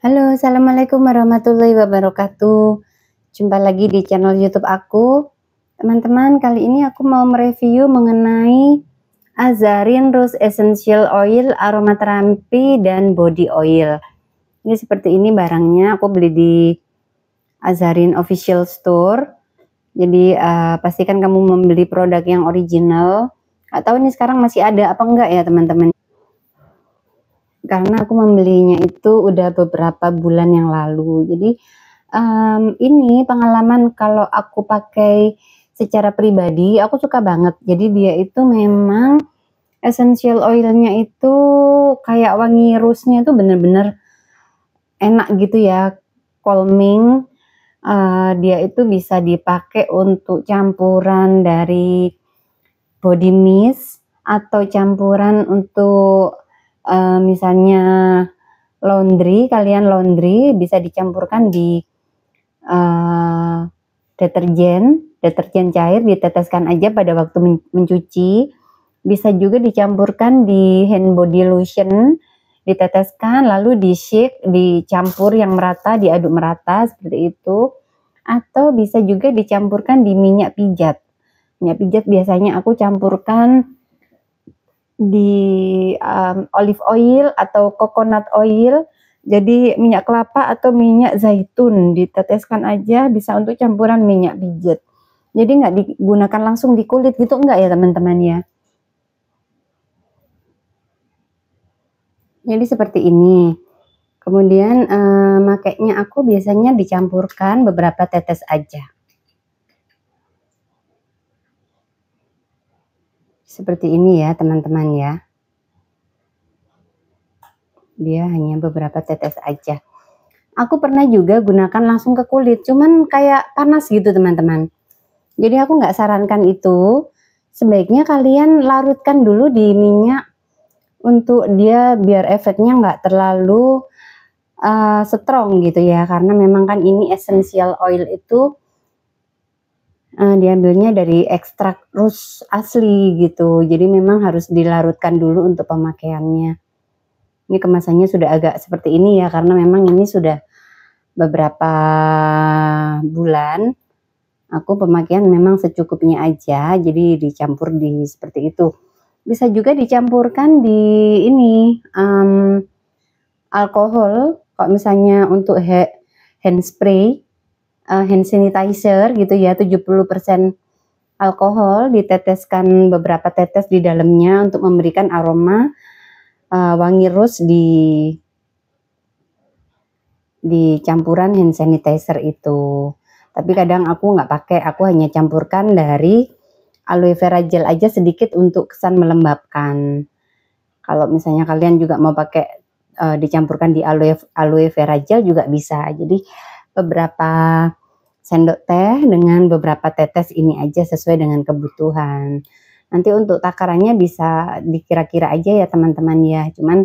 Halo, Assalamualaikum warahmatullahi wabarakatuh. Jumpa lagi di channel YouTube aku. Teman-teman, kali ini aku mau mereview mengenai Azarin Rose Essential Oil Aromaterapi dan Body Oil. Ini seperti ini barangnya, aku beli di Azarin Official Store. Jadi uh, pastikan kamu membeli produk yang original. Atau ini sekarang masih ada apa enggak ya teman-teman? karena aku membelinya itu udah beberapa bulan yang lalu. Jadi um, ini pengalaman kalau aku pakai secara pribadi, aku suka banget. Jadi dia itu memang essential oilnya itu kayak wangi rusnya itu bener-bener enak gitu ya, calming. Uh, dia itu bisa dipakai untuk campuran dari body mist atau campuran untuk uh, misalnya laundry kalian laundry bisa dicampurkan di uh, deterjen deterjen cair diteteskan aja pada waktu men mencuci bisa juga dicampurkan di hand body lotion diteteskan lalu di shake dicampur yang merata diaduk merata seperti itu atau bisa juga dicampurkan di minyak pijat minyak pijat biasanya aku campurkan di um, olive oil atau coconut oil. Jadi minyak kelapa atau minyak zaitun diteteskan aja bisa untuk campuran minyak bijet. Jadi nggak digunakan langsung di kulit gitu enggak ya teman-teman ya? Jadi seperti ini. Kemudian eh, makainya aku biasanya dicampurkan beberapa tetes aja. seperti ini ya teman-teman ya dia hanya beberapa tetes aja aku pernah juga gunakan langsung ke kulit cuman kayak panas gitu teman-teman jadi aku nggak sarankan itu sebaiknya kalian larutkan dulu di minyak untuk dia biar efeknya nggak terlalu uh, strong gitu ya karena memang kan ini essential oil itu uh, diambilnya dari ekstrak rus asli gitu. Jadi memang harus dilarutkan dulu untuk pemakaiannya. Ini kemasannya sudah agak seperti ini ya karena memang ini sudah beberapa bulan aku pemakaian memang secukupnya aja. Jadi dicampur di seperti itu. Bisa juga dicampurkan di ini um, alkohol kalau misalnya untuk he, hand spray Eh, hand sanitizer gitu ya 70% alkohol diteteskan beberapa tetes di dalamnya untuk memberikan aroma uh, wangi rose di di campuran hand sanitizer itu. Tapi kadang aku nggak pakai, aku hanya campurkan dari aloe vera gel aja sedikit untuk kesan melembabkan. Kalau misalnya kalian juga mau pakai eh, dicampurkan di aloe aloe vera gel juga bisa. Jadi beberapa sendok teh dengan beberapa tetes ini aja sesuai dengan kebutuhan. Nanti untuk takarannya bisa dikira-kira aja ya teman-teman ya. Cuman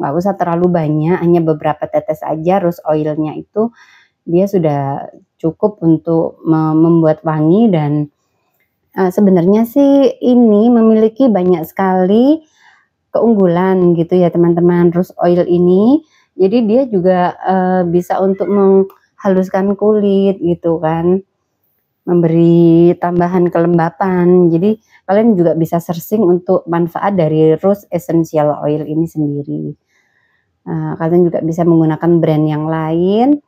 nggak usah terlalu banyak, hanya beberapa tetes aja. Rose oilnya itu dia sudah cukup untuk membuat wangi dan uh, sebenarnya sih ini memiliki banyak sekali keunggulan gitu ya teman-teman. Rose oil ini, jadi dia juga uh, bisa untuk meng haluskan kulit gitu kan memberi tambahan kelembapan. Jadi kalian juga bisa searching untuk manfaat dari Rose Essential Oil ini sendiri. Uh, kalian juga bisa menggunakan brand yang lain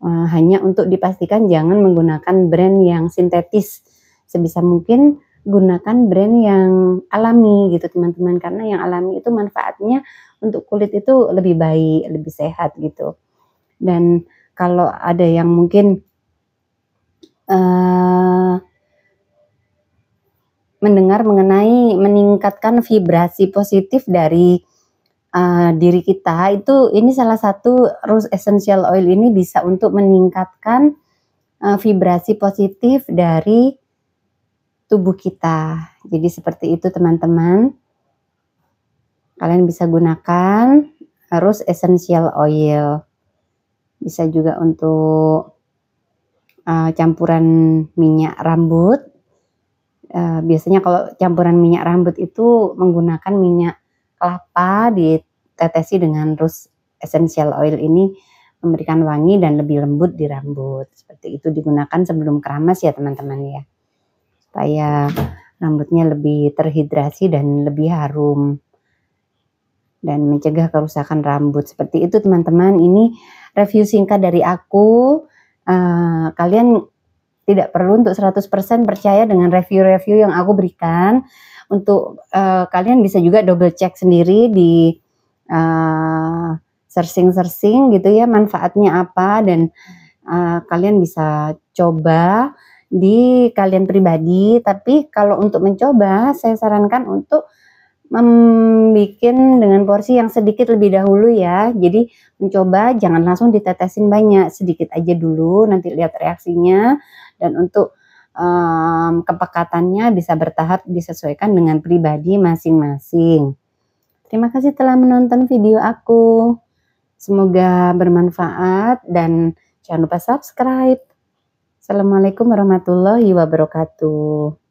uh, hanya untuk dipastikan jangan menggunakan brand yang sintetis. Sebisa mungkin gunakan brand yang alami gitu teman-teman karena yang alami itu manfaatnya untuk kulit itu lebih baik, lebih sehat gitu. Dan kalau ada yang mungkin uh, mendengar mengenai meningkatkan vibrasi positif dari uh, diri kita itu ini salah satu rose essential oil ini bisa untuk meningkatkan uh, vibrasi positif dari tubuh kita. Jadi seperti itu teman-teman. Kalian bisa gunakan rose essential oil bisa juga untuk uh, campuran minyak rambut. Uh, biasanya kalau campuran minyak rambut itu menggunakan minyak kelapa ditetesi dengan rose essential oil ini memberikan wangi dan lebih lembut di rambut. Seperti itu digunakan sebelum keramas ya teman-teman ya. Supaya rambutnya lebih terhidrasi dan lebih harum dan mencegah kerusakan rambut. Seperti itu teman-teman, ini review singkat dari aku. Uh, kalian tidak perlu untuk 100% percaya dengan review-review yang aku berikan. Untuk uh, kalian bisa juga double check sendiri di searching searching-searching gitu ya manfaatnya apa dan uh, kalian bisa coba di kalian pribadi. Tapi kalau untuk mencoba, saya sarankan untuk membuat dengan porsi yang sedikit lebih dahulu ya. Jadi mencoba jangan langsung ditetesin banyak, sedikit aja dulu nanti lihat reaksinya dan untuk um, kepekatannya bisa bertahap disesuaikan dengan pribadi masing-masing. Terima kasih telah menonton video aku. Semoga bermanfaat dan jangan lupa subscribe. Assalamualaikum warahmatullahi wabarakatuh.